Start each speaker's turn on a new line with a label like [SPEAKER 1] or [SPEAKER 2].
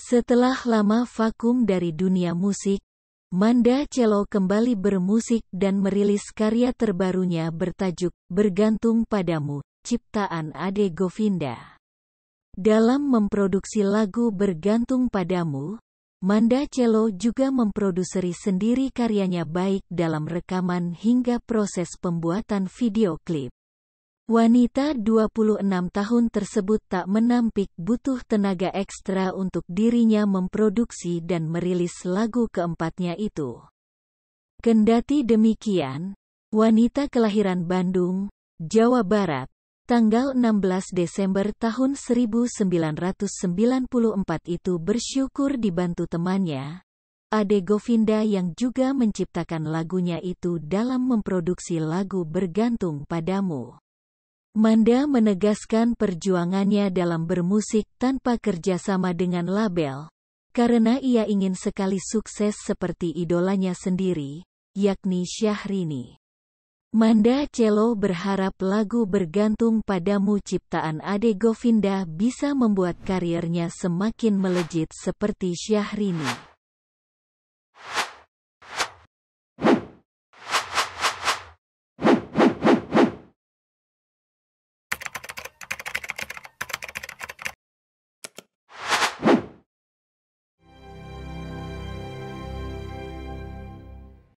[SPEAKER 1] Setelah lama vakum dari dunia musik, Manda Cello kembali bermusik dan merilis karya terbarunya bertajuk Bergantung Padamu, ciptaan Ade Govinda. Dalam memproduksi lagu Bergantung Padamu, Manda Cello juga memproduseri sendiri karyanya baik dalam rekaman hingga proses pembuatan video klip. Wanita 26 tahun tersebut tak menampik butuh tenaga ekstra untuk dirinya memproduksi dan merilis lagu keempatnya itu. Kendati demikian, wanita kelahiran Bandung, Jawa Barat, tanggal 16 Desember tahun 1994 itu bersyukur dibantu temannya, Ade Govinda yang juga menciptakan lagunya itu dalam memproduksi lagu bergantung padamu. Manda menegaskan perjuangannya dalam bermusik tanpa kerjasama dengan label, karena ia ingin sekali sukses seperti idolanya sendiri, yakni Syahrini. Manda Celo berharap lagu bergantung padamu ciptaan Ade Govinda bisa membuat karirnya semakin melejit seperti Syahrini.